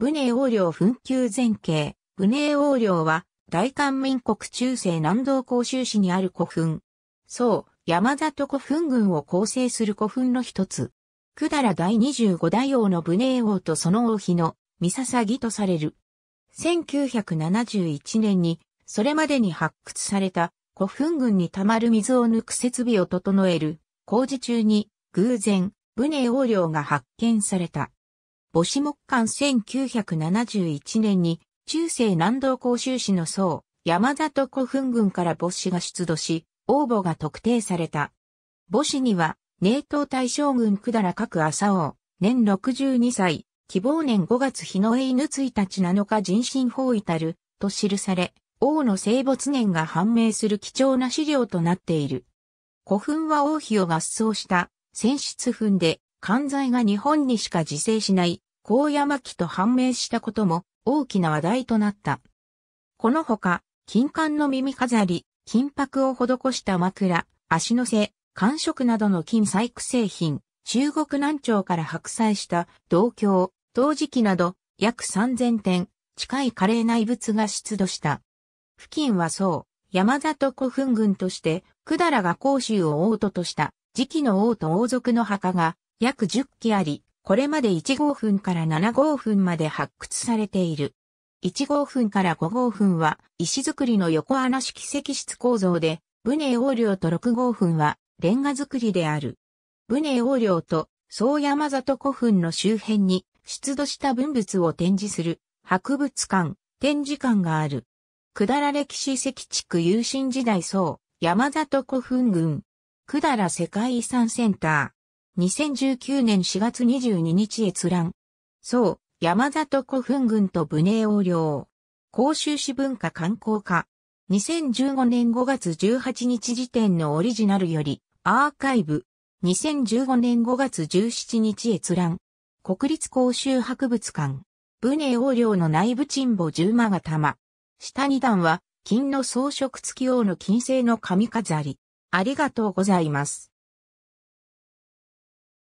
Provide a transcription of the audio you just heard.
ブネ王領紛糾前景。ブネ王領は、大韓民国中世南道甲州市にある古墳。そう、山里古墳群を構成する古墳の一つ。だら第25代王の武寧王とその王妃の、三笹木とされる。1971年に、それまでに発掘された古墳群に溜まる水を抜く設備を整える工事中に偶然、武寧王領が発見された。母子木管1971年に、中世南道甲州市の僧、山里古墳群から母子が出土し、応募が特定された。母子には、寧東大将軍だら各朝王、年62歳、希望年5月日の絵犬1日7日人心法至る、と記され、王の生没年が判明する貴重な資料となっている。古墳は王妃を合葬した、戦出墳で、関西が日本にしか自生しない高山木と判明したことも大きな話題となった。このほか、金管の耳飾り、金箔を施した枕、足の背、感触などの金細工製品、中国南朝から白菜した銅鏡、陶磁器など約3000点近い華麗な遺物が出土した。付近はそう、山里古墳群として、百済が甲州を王都とした、時期の王と王族の墓が約10基あり、これまで1号墳から7号墳まで発掘されている。1号墳から5号墳は石造りの横穴式石室構造で、船横領と6号墳はレンガ造りである。船横領と総山里古墳の周辺に出土した文物を展示する博物館、展示館がある。くだら歴史石地区有心時代層、山里古墳群。くだら世界遺産センター。2019年4月22日閲覧。そう、山里古墳群と武寧王陵。甲州市文化観光課。2015年5月18日時点のオリジナルより、アーカイブ。2015年5月17日閲覧。国立甲州博物館。武寧王陵の内部沈没十間が玉。下二段は、金の装飾付き王の金星の髪飾り。ありがとうございます。